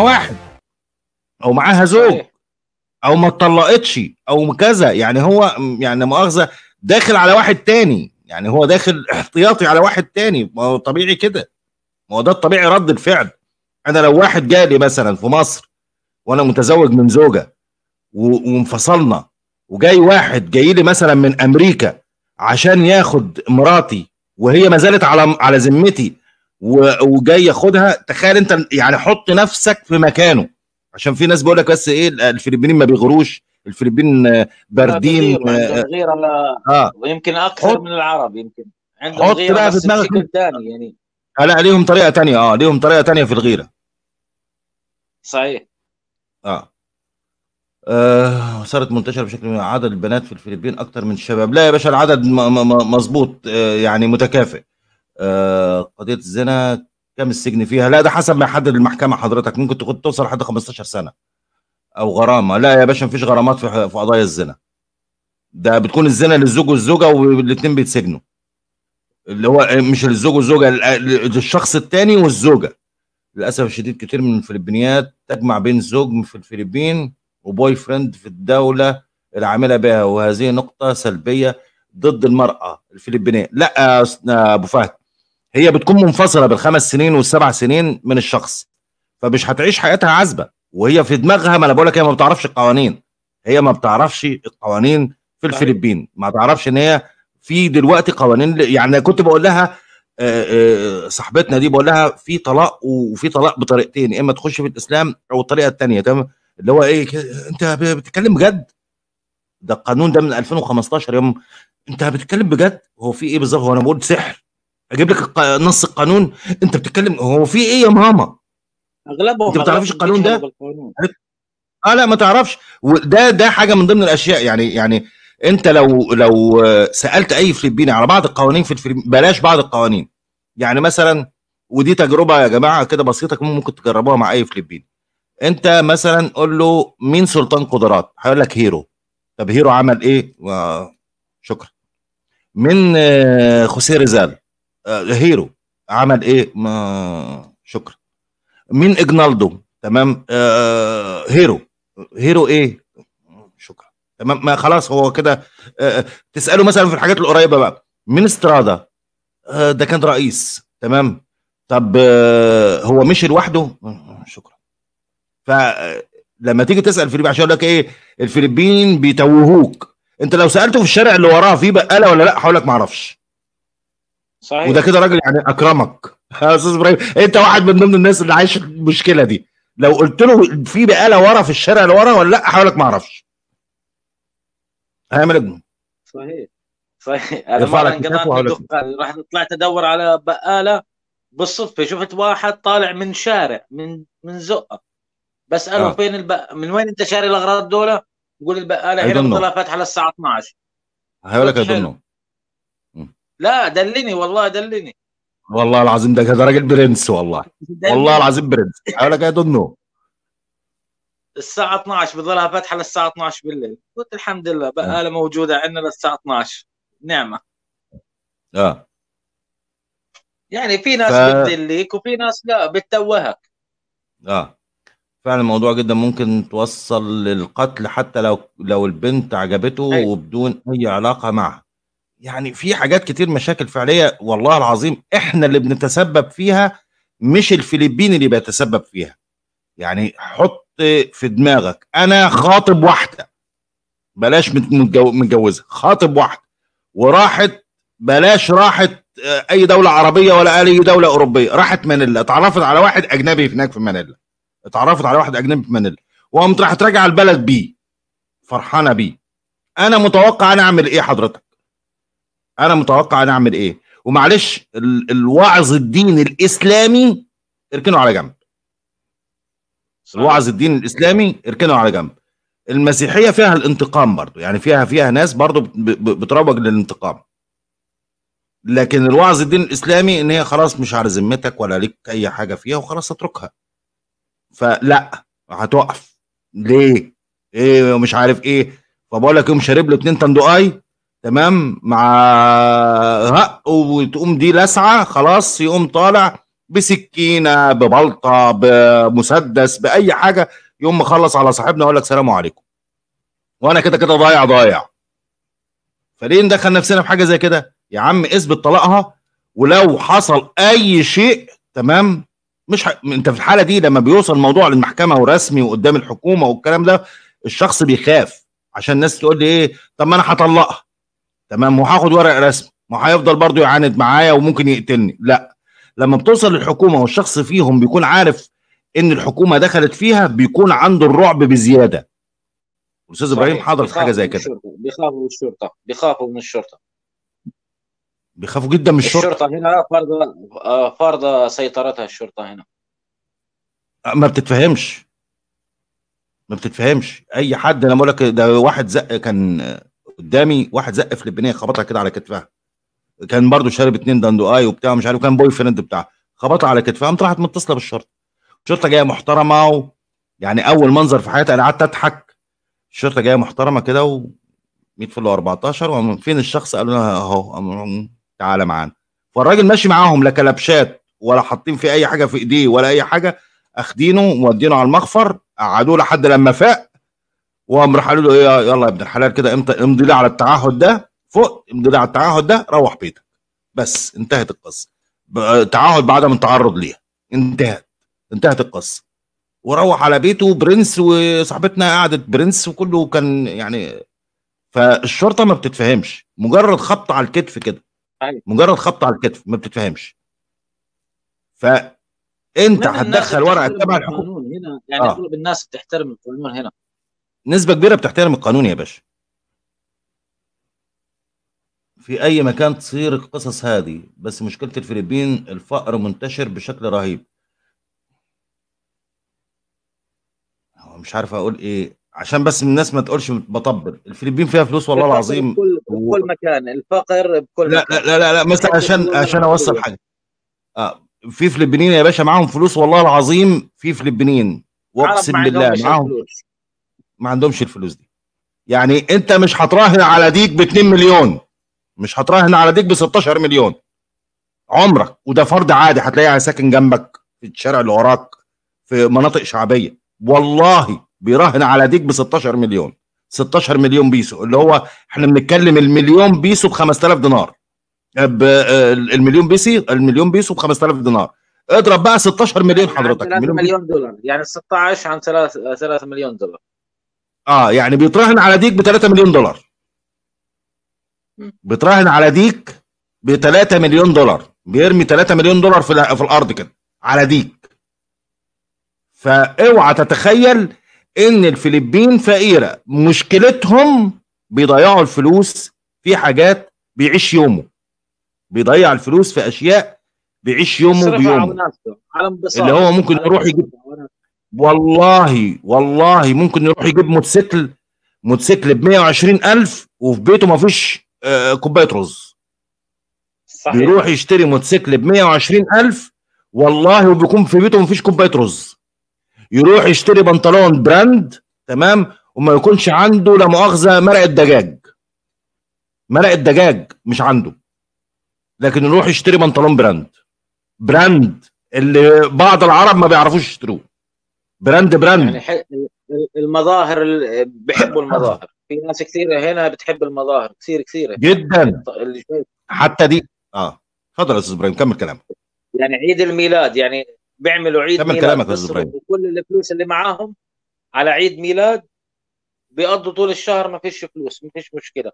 واحد او معاها زوج او ما اتطلقتش او كذا يعني هو يعني مؤاخذه داخل على واحد تاني يعني هو داخل احتياطي على واحد تاني ما هو طبيعي كده ما هو ده الطبيعي رد الفعل انا لو واحد جالي مثلا في مصر وانا متزوج من زوجه وانفصلنا وجاي واحد جاي لي مثلا من امريكا عشان ياخد مراتي وهي ما زالت على على ذمتي وجاي ياخدها تخيل انت يعني حط نفسك في مكانه عشان في ناس بيقول لك بس ايه الفلبينيين ما بيغروش الفلبين باردين غير آه. اه ويمكن اكثر من العرب يمكن عندهم حط بقى في دماغك تاني يعني آه، لا ليهم طريقه ثانيه اه ليهم طريقه ثانيه في الغيره صحيح آه. اه صارت منتشره بشكل عدد البنات في الفلبين اكثر من الشباب لا يا باشا العدد مظبوط يعني متكافئ آه، قضيه الزنا كم السجن فيها لا ده حسب ما يحدد المحكمه حضرتك ممكن تكون توصل لحد 15 سنه او غرامه لا يا باشا مفيش غرامات في في قضايا الزنا ده بتكون الزنا للزوج والزوجه والاثنين بيتسجنوا اللي هو آه، مش للزوج والزوجه آه، للشخص الثاني والزوجه للاسف الشديد كتير من الفلبينيات تجمع بين زوج في الفلبين وبوي فريند في الدوله العامله بها وهذه نقطه سلبيه ضد المراه الفلبينيه لا يا ابو فهد هي بتكون منفصله بالخمس سنين والسبع سنين من الشخص فمش هتعيش حياتها عذبه وهي في دماغها ما انا بقول لك هي ما بتعرفش القوانين هي ما بتعرفش القوانين في طيب. الفلبين ما تعرفش ان هي في دلوقتي قوانين يعني كنت بقول لها آه، آه، صاحبتنا دي بقول لها في طلاق وفي طلاق بطريقتين يا اما تخش في الاسلام او الطريقه الثانيه تمام اللي هو ايه انت بتتكلم بجد ده القانون ده من 2015 يوم انت بتتكلم بجد هو في ايه بالظبط هو انا بقول سحر اجيب لك نص القانون انت بتتكلم هو في ايه يا ماما اغلبهم انت ما تعرفش القانون ده اه لا ما تعرفش وده ده حاجه من ضمن الاشياء يعني يعني انت لو لو سالت اي فلبيني على بعض القوانين في الفلبين بلاش بعض القوانين يعني مثلا ودي تجربه يا جماعه كده بسيطه ممكن تجربوها مع اي فلبيني انت مثلا قول له مين سلطان قدرات هيقول لك هيرو طب هيرو عمل ايه شكرا من آه، خوسيه ريزال آه، هيرو عمل ايه ما شكرا مين اجنالدو تمام آه هيرو هيرو ايه شكرا تمام ما خلاص هو كده آه،, آه تساله مثلا في الحاجات القريبه بقى مين استرادا آه ده كان رئيس تمام طب آه هو مشي لوحده شكرا فلما آه، تيجي تسال فيليب عشان يقول لك ايه الفلبين بيتوهوك انت لو سالته في الشارع اللي وراه في بقاله ولا لا هقول لك ما اعرفش صحيح وده كده راجل يعني اكرمك يا استاذ ابراهيم انت واحد من ضمن الناس اللي عايش المشكله دي لو قلت له في بقاله ورا في الشارع اللي ورا ولا لا حولك لك ما اعرفش هيعمل ايه صحيح صحيح انا مره كمان رحت طلعت ادور على بقاله بالصدفه شفت واحد طالع من شارع من من زقه بساله آه. فين الب... من وين انت شاري الاغراض دول؟ يقول البقاله هنا فاتحه للساعه 12 هيقول لك اي لا دلني والله دلني والله العظيم ده كده راجل برنس والله والله العظيم برنس اقول لك ايه دونت نو الساعة 12 بظلها فاتحة للساعة 12 بالليل قلت الحمد لله بقالة آه. موجودة عندنا للساعة 12 نعمة اه يعني في ناس ف... بتدليك وفي ناس لا بتتوهك اه فعلا الموضوع جدا ممكن توصل للقتل حتى لو لو البنت عجبته أي. وبدون اي علاقه معها يعني في حاجات كتير مشاكل فعليه والله العظيم احنا اللي بنتسبب فيها مش الفلبيني اللي بيتسبب فيها يعني حط في دماغك انا خاطب واحده بلاش متجوزه خاطب واحده وراحت بلاش راحت اي دوله عربيه ولا اي دوله اوروبيه راحت مانيلا اتعرفت على واحد اجنبي هناك في مانيلا اتعرفت على واحد اجنبي في مانيلا وقامت راحت راجعه البلد بيه فرحانه بيه انا متوقع انا اعمل ايه حضرتك انا متوقع انا اعمل ايه ومعلش ال... الوعظ الدين الاسلامي اركنه على جنب الوعظ الدين الاسلامي اركنه على جنب المسيحيه فيها الانتقام برضو يعني فيها فيها ناس برضو بتروج للانتقام لكن الوعظ الدين الاسلامي ان هي خلاص مش على ذمتك ولا ليك اي حاجه فيها وخلاص اتركها فلا هتوقف ليه ايه ومش عارف ايه فبقول لك يوم شارب له اتنين تندقاي تمام مع رق وتقوم دي لسعه خلاص يقوم طالع بسكينه ببلطه بمسدس باي حاجه يوم مخلص على صاحبنا اقول لك سلام عليكم وانا كده كده ضايع ضايع فليه ندخل نفسنا في حاجه زي كده يا عم اثبت طلاقها ولو حصل اي شيء تمام مش ح... انت في الحاله دي لما بيوصل الموضوع للمحكمه ورسمي وقدام الحكومه والكلام ده الشخص بيخاف عشان الناس تقول لي ايه طب ما انا هطلقها تمام وهاخد ورق رسم هيفضل برضو يعاند معايا وممكن يقتلني لا لما بتوصل الحكومه والشخص فيهم بيكون عارف ان الحكومه دخلت فيها بيكون عنده الرعب بزياده استاذ ابراهيم حاضر في حاجه زي كده بيخافوا من الشرطه بيخافوا من الشرطه بيخافوا جدا من الشرطه الشرطه هنا فرض آه، فرض سيطرتها الشرطه هنا آه، ما بتتفهمش ما بتتفهمش اي حد انا بقول لك ده واحد زق كان قدامي واحد زقف لبنيه خبطها كده على كتفها كان برضه شارب اتنين اي وبتاع مش عارف كان بوي فريند بتاعها خبطها على كتفها قامت راحت متصله بالشرطه الشرطه جايه محترمه و... يعني اول منظر في حياتي انا قعدت اضحك الشرطه جايه محترمه كده و 100 و 14 وقام فين الشخص قالوا لها اهو تعالى معانا فالراجل ماشي معاهم لا كلبشات ولا حاطين فيه اي حاجه في ايديه ولا اي حاجه اخدينه مودينه على المخفر قعدوه لحد لما فاق وقام راح قالوا له ايه يلا يا ابن الحلال كده امتى امضي لي على التعهد ده فوق امضي لي على التعهد ده روح بيتك بس انتهت القصه تعهد بعدم التعرض ليها انتهت انتهت القصه وروح على بيته برنس وصاحبتنا قعدت برنس وكله كان يعني فالشرطه ما بتتفهمش مجرد خبط على الكتف كده أيوة. مجرد خبط على الكتف ما بتتفهمش فانت هتدخل ورقه تبع الحكومه هنا يعني آه. اغلب آه. الناس بتحترم القانون هنا نسبه كبيره بتحترم القانون يا باشا في اي مكان تصير القصص هذه بس مشكله الفلبين الفقر منتشر بشكل رهيب هو مش عارف اقول ايه عشان بس الناس ما تقولش بطبل الفلبين فيها فلوس والله العظيم بكل, و... بكل مكان الفقر بكل لا لا لا لا, لا مثلا عشان عشان اوصل حاجه اه في فلبينيين يا باشا معاهم فلوس والله العظيم في فلبينيين واقسم بالله معاهم فلوس ما عندهمش الفلوس دي يعني انت مش هتراهن على ديك ب 2 مليون مش هتراهن على ديك ب 16 مليون عمرك وده فرد عادي هتلاقيه ساكن جنبك في الشارع اللي وراك في مناطق شعبيه والله بيراهن على ديك ب 16 مليون 16 مليون بيسو اللي هو احنا بنتكلم المليون بيسو آه، ب 5000 آه، دينار المليون بيسي المليون بيسو ب 5000 دينار اضرب بقى 16 مليون حضرتك 3 يعني مليون دولار يعني 16 عن 3 3 مليون دولار اه يعني بيتراهن على ديك ب 3 مليون دولار بيتراهن على ديك ب 3 مليون دولار بيرمي 3 مليون دولار في, في الارض كده على ديك فاوعى تتخيل ان الفلبين فقيره مشكلتهم بيضيعوا الفلوس في حاجات بيعيش يومه بيضيع الفلوس في اشياء بيعيش يومه بيومه على اللي هو ممكن يروح يجيب والله والله ممكن يروح يجيب موتوسيكل موتوسيكل ب 120000 وفي بيته ما فيش آه، كوبايه رز صحيح يروح يشتري موتوسيكل ب 120000 والله وبيكون في بيته ما فيش كوبايه رز يروح يشتري بنطلون براند تمام وما يكونش عنده لا مؤاخذه مرق الدجاج مرق الدجاج مش عنده لكن يروح يشتري بنطلون براند براند اللي بعض العرب ما بيعرفوش يشتروه براند براند يعني المظاهر بيحبوا المظاهر في ناس كثيره هنا بتحب المظاهر كثير كثيره جدا طيب، حتى دي اه تفضل يا استاذ ابراهيم كمل كلامك يعني عيد الميلاد يعني بيعملوا عيد كمل ميلاد كلامك يا استاذ ابراهيم كل الفلوس اللي معاهم على عيد ميلاد بيقضوا طول الشهر ما فيش فلوس ما فيش مشكله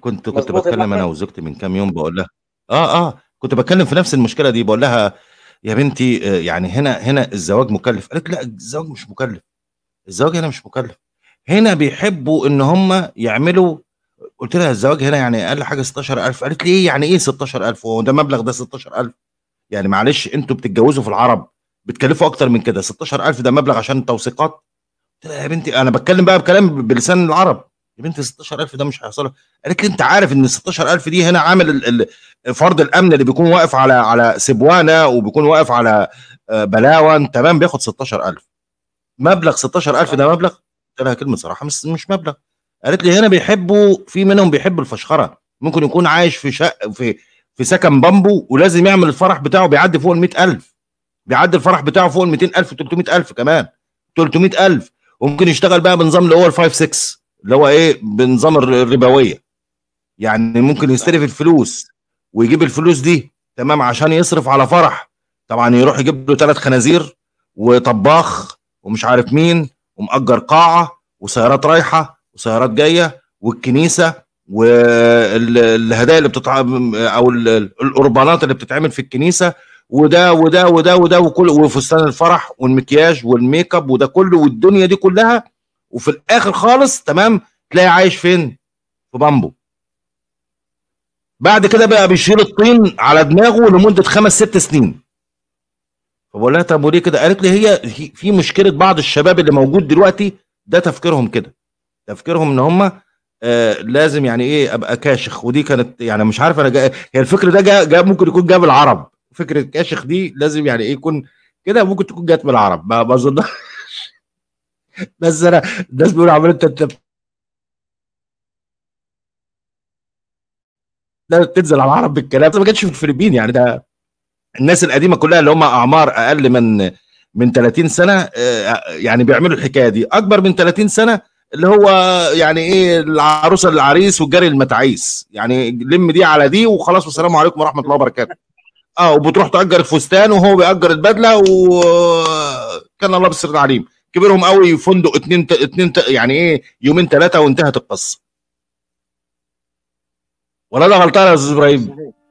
كنت كنت بتكلم انا وزوجتي من كام يوم بقول لها اه اه كنت بتكلم في نفس المشكله دي بقول لها يا بنتي آه، يعني هنا هنا الزواج مكلف قالت لا الزواج مش مكلف الزواج هنا مش مكلف هنا بيحبوا ان هم يعملوا قلت لها الزواج هنا يعني اقل حاجه 16000 قالت لي ايه يعني ايه 16000 هو ده مبلغ ده 16000 يعني معلش انتوا بتتجوزوا في العرب بتكلفوا اكتر من كده 16000 ده مبلغ عشان توثيقات قلت لها يا بنتي انا بتكلم بقى بكلام بلسان العرب يا بنتي 16000 ده مش هيحصل قالت لي انت عارف ان 16000 دي هنا عامل فرد الامن اللي بيكون واقف على على سبوانا وبيكون واقف على آه، بلاون تمام بياخد 16000 مبلغ 16000 ده مبلغ قلت لها كلمه صراحه مش مش مبلغ قالت لي هنا بيحبوا في منهم بيحب الفشخره ممكن يكون عايش في شق في في سكن بامبو ولازم يعمل الفرح بتاعه بيعدي فوق ال 100000 بيعدي الفرح بتاعه فوق ال 200000 300000 كمان 300000 وممكن يشتغل بقى بنظام اللي هو ال 5 6 اللي هو ايه بنظام الربويه يعني ممكن يستلف الفلوس ويجيب الفلوس دي تمام عشان يصرف على فرح طبعا يروح يجيب له ثلاث خنازير وطباخ ومش عارف مين ومأجر قاعه وسيارات رايحه وسيارات جايه والكنيسه والهدايا اللي بتطع او القربانات اللي بتتعمل في الكنيسه وده وده وده وده وكل وفستان الفرح والمكياج والميك اب وده كله والدنيا دي كلها وفي الاخر خالص تمام تلاقي عايش فين في بامبو بعد كده بقى بيشيل الطين على دماغه لمده خمس ست سنين فبقول لها طب وليه كده قالت لي هي في مشكله بعض الشباب اللي موجود دلوقتي ده تفكيرهم كده تفكيرهم ان هم آه لازم يعني ايه ابقى كاشخ ودي كانت يعني مش عارف انا جاي هي الفكر ده جا... جا ممكن يكون جاب العرب فكره كاشخ دي لازم يعني ايه يكون كده ممكن تكون جت من العرب ما بظنش بس انا الناس بيقولوا عمال انت انت تنزل على العرب بالكلام ده ما كانش في الفلبين يعني ده الناس القديمه كلها اللي هم اعمار اقل من من 30 سنه آه، يعني بيعملوا الحكايه دي اكبر من 30 سنه اللي هو يعني ايه العروسه للعريس والجري المتعيس يعني لم دي على دي وخلاص والسلام عليكم ورحمه الله وبركاته اه وبتروح تاجر الفستان وهو بيأجر البدله وكان الله بالسر العليم كبرهم قوي فندق اتنين ت... اتنين ت... يعني ايه يومين ثلاثه وانتهت القصه ولا انا غلطان يا استاذ ابراهيم